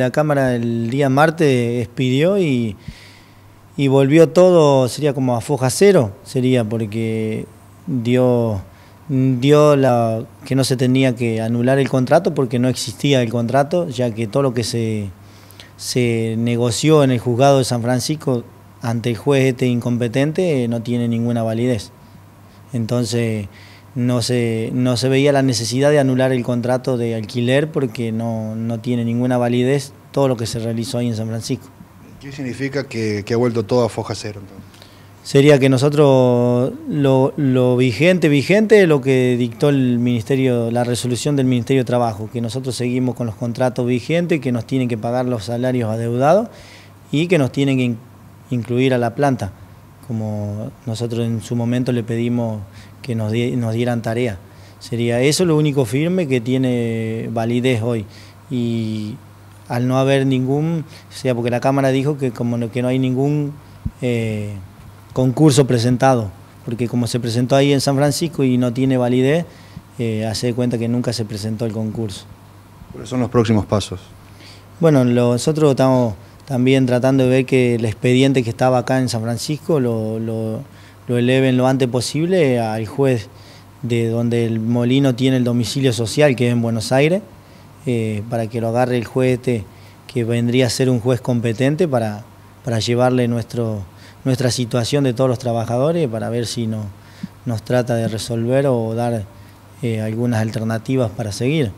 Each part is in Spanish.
La Cámara el día martes expidió y, volvió todo, sería como a foja cero, sería porque dio, dio la, que no se tenía que anular el contrato porque no existía el contrato, ya que todo lo que se, se negoció en el juzgado de San Francisco ante el juez este incompetente no tiene ninguna validez. Entonces no se, no se veía la necesidad de anular el contrato de alquiler porque no, tiene ninguna validez todo lo que se realizó ahí en San Francisco. ¿Qué significa que, ha vuelto todo a foja cero? Entonces? Sería que nosotros lo, lo, vigente, vigente, lo que dictó el Ministerio, la resolución del Ministerio de Trabajo, que nosotros seguimos con los contratos vigentes, que nos tienen que pagar los salarios adeudados y que nos tienen que incluir a la planta como nosotros en su momento le pedimos que nos, dieran tarea. Sería eso lo único firme que tiene validez hoy. Y al no haber ningún, o sea, porque la Cámara dijo que como que no hay ningún eh, concurso presentado, porque como se presentó ahí en San Francisco y no tiene validez, eh, hace de cuenta que nunca se presentó el concurso. ¿Cuáles son los próximos pasos? Bueno, nosotros estamos también tratando de ver que el expediente que estaba acá en San Francisco lo, lo, eleven lo antes posible al juez de donde el molino tiene el domicilio social, que es en Buenos Aires, eh, para que lo agarre el juez este, que vendría a ser un juez competente para, llevarle nuestro, nuestra situación de todos los trabajadores, para ver si nos trata de resolver o dar eh, algunas alternativas para seguir.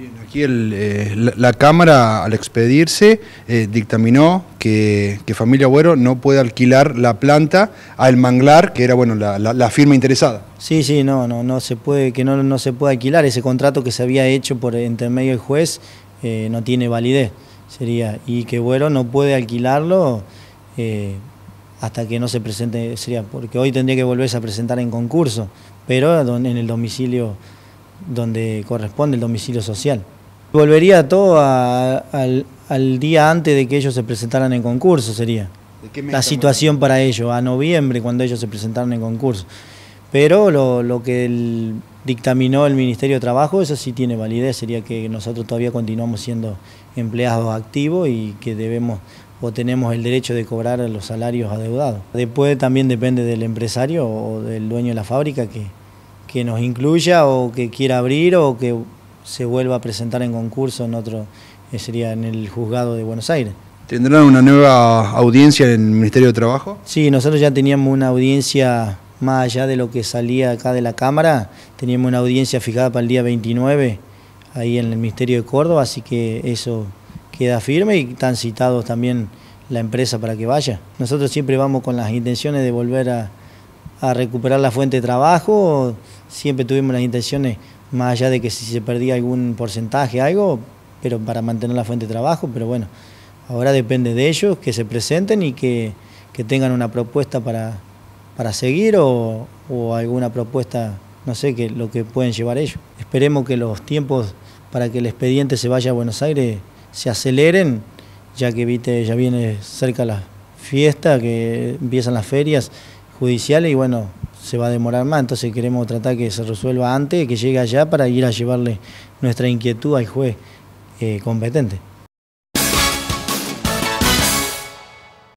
Bien, aquí eh, la, Cámara al expedirse eh, dictaminó que, Familia Güero no puede alquilar la planta al manglar, que era bueno la, firma interesada. Sí, sí, no, no, no se puede, que no, no se puede alquilar. Ese contrato que se había hecho por entre medio del juez eh, no tiene validez, sería, y que Güero no puede alquilarlo hasta que no se presente, sería, porque hoy tendría que volverse a presentar en concurso, pero en el domicilio donde corresponde el domicilio social. Volvería todo al, al, día antes de que ellos se presentaran en concurso, sería la situación para ellos, a noviembre cuando ellos se presentaron en concurso. Pero lo, que dictaminó el Ministerio de Trabajo, eso sí tiene validez, sería que nosotros todavía continuamos siendo empleados activos y que debemos o tenemos el derecho de cobrar los salarios adeudados. Después también depende del empresario o del dueño de la fábrica que, que nos incluya o que quiera abrir o que se vuelva a presentar en concurso en otro, eh, sería en el juzgado de Buenos Aires. ¿Tendrán una nueva audiencia en el Ministerio de Trabajo? Sí, nosotros ya teníamos una audiencia más allá de lo que salía acá de la Cámara, teníamos una audiencia fijada para el día 29 ahí en el Ministerio de Córdoba, así que eso queda firme y están citados también la empresa para que vaya. Nosotros siempre vamos con las intenciones de volver a a recuperar la fuente de trabajo. Siempre tuvimos las intenciones, más allá de que si se perdía algún porcentaje, algo, pero para mantener la fuente de trabajo, pero bueno, ahora depende de ellos que se presenten y que, tengan una propuesta para, seguir o, alguna propuesta, no sé, lo que pueden llevar ellos. Esperemos que los tiempos para que el expediente se vaya a Buenos Aires se aceleren, ya que viste, ya viene cerca la fiesta, que empiezan las ferias judicial y bueno, se va a demorar más, entonces queremos tratar que se resuelva antes, que llegue allá para ir a llevarle nuestra inquietud al juez eh, competente.